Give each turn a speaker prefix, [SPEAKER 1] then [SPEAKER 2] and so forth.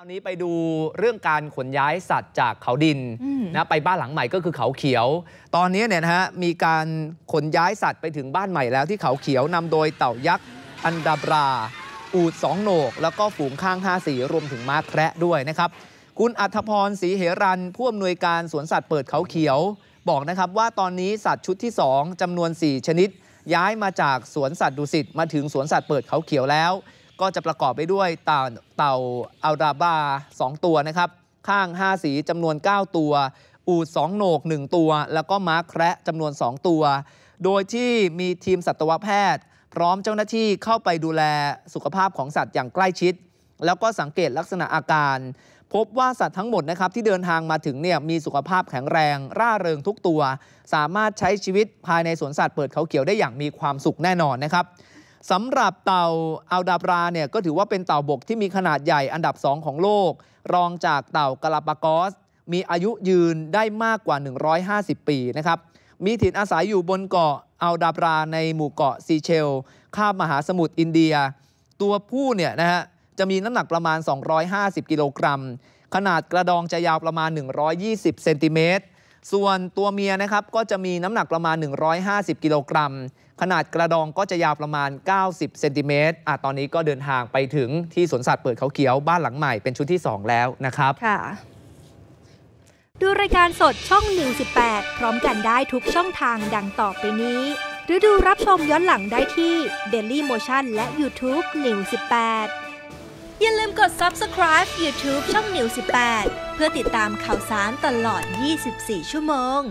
[SPEAKER 1] คราวนี้ไปดูเรื่องการขนย้ายสัตว์จากเขาดินนะไปบ้านหลังใหม่ก็คือเขาเขียว ตอนนี้เนี่ยนะฮะมีการขนย้ายสัตว์ไปถึงบ้านใหม่แล้วที่เขาเขียวนำโดยเต่ายักษ์อันดาบรา อูดสองโหนกแล้วก็ฝูงข้าง5สีรวมถึงม้าแคระด้วยนะครับคุณอัธพรศรีเหรันผู้อำนวยการสวนสัตว์เปิดเขาเขียวบอกนะครับว่าตอนนี้สัตว์ชุดที่ 2 จำนวน 4 ชนิด ย้ายมาจากสวนสัตว์ดุสิตมาถึงสวนสัตว์เปิดเขาเขียวแล้วก็จะประกอบไปด้วยเต่าเต่าอัลดาบา 2 ตัวนะครับ ข้าง 5 สีจำนวน 9 ตัว อูด2โหนก1 ตัว แล้วก็ม้าแคระจำนวน 2 ตัว โดยที่มีทีมสัตวแพทย์ พร้อมเจ้าหน้าที่เข้าไปดูแลสุขภาพของสัตว์อย่างใกล้ชิด แล้วก็สังเกตลักษณะอาการ พบว่าสัตว์ทั้งหมดนะครับที่เดินทางมาถึงเนี่ยมีสุขภาพแข็งแรง ร่าเริงทุกตัว สามารถใช้ชีวิตภายในสวนสัตว์เปิดเขาเขียวได้อย่างมีความสุขแน่นอนนะครับสำหรับเต่าอัลดาบราเนี่ยก็ถือว่าเป็นเต่าบกที่มีขนาดใหญ่อันดับ 2 ของโลก รองจากเต่ากาลาปากอส มีอายุยืนได้มากกว่า 150 ปีนะครับ มีถิ่นอาศัยอยู่บนเกาะอัลดาบราในหมู่เกาะซีเชลข้ามมหาสมุทรอินเดีย ตัวผู้เนี่ยนะฮะจะมีน้ำหนักประมาณ 250 กิโลกรัม ขนาดกระดองจะยาวประมาณ 120เซนติเมตรส่วนตัวเมียนะครับ ก็จะมีน้ำหนักประมาณ 150 กิโลกรัมขนาดกระดองก็จะยาวประมาณ 90 เซนติเมตรอ่ะตอนนี้ก็เดินทางไปถึงที่สวนสัตว์เปิดเขาเขียวบ้านหลังใหม่เป็นชุดที่ 2 แล้วนะครับ ค่ะ
[SPEAKER 2] ดูรายการสดช่อง118พร้อมกันได้ทุกช่องทางดังต่อไปนี้ หรือดูรับชมย้อนหลังได้ที่ Daily Motion และ YouTube 118อย่าลืมกด subscribe YouTube ช่องนิว18 เพื่อติดตามข่าวสารตลอด 24 ชั่วโมง